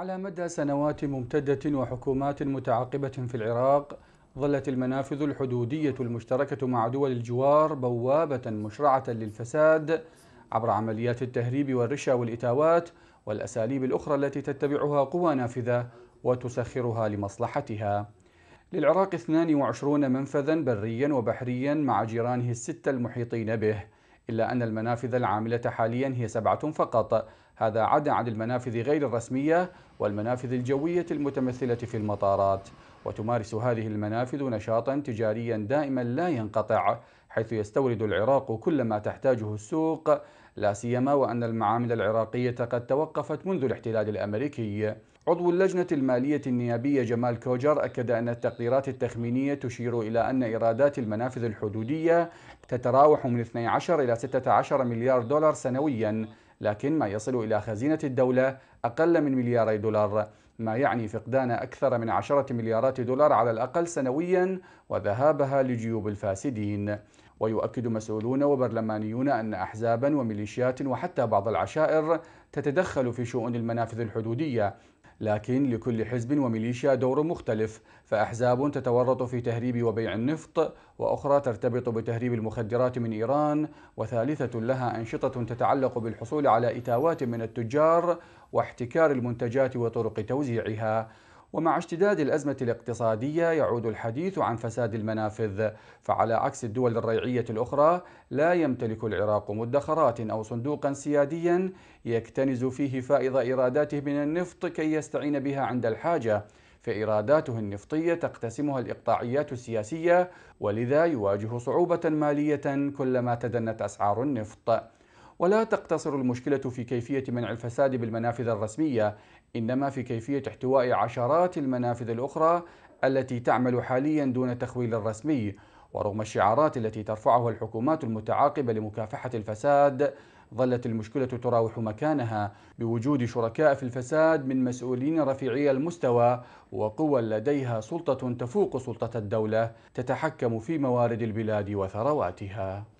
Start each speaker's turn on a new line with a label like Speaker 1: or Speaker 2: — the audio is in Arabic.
Speaker 1: على مدى سنوات ممتدة وحكومات متعاقبة في العراق ظلت المنافذ الحدودية المشتركة مع دول الجوار بوابة مشرعة للفساد عبر عمليات التهريب والرشا والإتاوات والأساليب الأخرى التي تتبعها قوى نافذة وتسخرها لمصلحتها للعراق 22 منفذا بريا وبحريا مع جيرانه الستة المحيطين به إلا أن المنافذ العاملة حاليا هي سبعة فقط هذا عدا عن المنافذ غير الرسمية والمنافذ الجوية المتمثلة في المطارات وتمارس هذه المنافذ نشاطا تجاريا دائما لا ينقطع حيث يستورد العراق كل ما تحتاجه السوق لا سيما وأن المعامل العراقية قد توقفت منذ الاحتلال الأمريكي عضو اللجنة المالية النيابية جمال كوجر أكد أن التقديرات التخمينية تشير إلى أن إيرادات المنافذ الحدودية تتراوح من 12 إلى 16 مليار دولار سنويا لكن ما يصل إلى خزينة الدولة أقل من ملياري دولار ما يعني فقدان أكثر من عشرة مليارات دولار على الأقل سنويا وذهابها لجيوب الفاسدين ويؤكد مسؤولون وبرلمانيون أن أحزابا وميليشيات وحتى بعض العشائر تتدخل في شؤون المنافذ الحدودية لكن لكل حزب وميليشيا دور مختلف فأحزاب تتورط في تهريب وبيع النفط وأخرى ترتبط بتهريب المخدرات من إيران وثالثة لها أنشطة تتعلق بالحصول على إتاوات من التجار واحتكار المنتجات وطرق توزيعها ومع اشتداد الأزمة الاقتصادية يعود الحديث عن فساد المنافذ فعلى عكس الدول الريعية الأخرى لا يمتلك العراق مدخرات أو صندوقا سياديا يكتنز فيه فائض إيراداته من النفط كي يستعين بها عند الحاجة فإيراداته النفطية تقتسمها الإقطاعيات السياسية ولذا يواجه صعوبة مالية كلما تدنت أسعار النفط ولا تقتصر المشكلة في كيفية منع الفساد بالمنافذ الرسمية إنما في كيفية احتواء عشرات المنافذ الأخرى التي تعمل حاليا دون تخويل رسمي ورغم الشعارات التي ترفعها الحكومات المتعاقبة لمكافحة الفساد ظلت المشكلة تراوح مكانها بوجود شركاء في الفساد من مسؤولين رفيعي المستوى وقوى لديها سلطة تفوق سلطة الدولة تتحكم في موارد البلاد وثرواتها